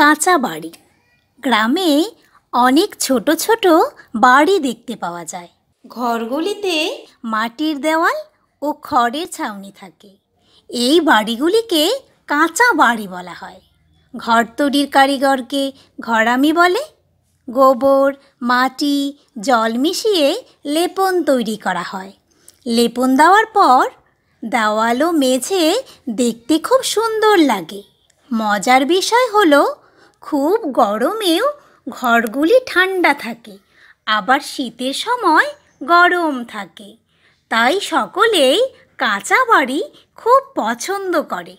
কাঁচা বাড়ি গ্রামে অনেক ছোট ছোট বাড়ি দেখতে পাওয়া যায় ঘরগুলিতে মাটির দেওয়াল ও খড়ের ছাউনি থাকে এই বাড়িগুলিকে কাঁচা বাড়ি বলা হয় ঘর তৈরির কারিগরকে ঘরামি বলে গোবর মাটি জল মিশিয়ে লেপন তৈরি করা হয় লেপন দেওয়ার পর দেওয়ালও মেঝে দেখতে খুব সুন্দর লাগে মজার বিষয় হলো খুব গরমেও ঘরগুলি ঠান্ডা থাকে আবার শীতের সময় গরম থাকে তাই সকলেই কাঁচা বাড়ি খুব পছন্দ করে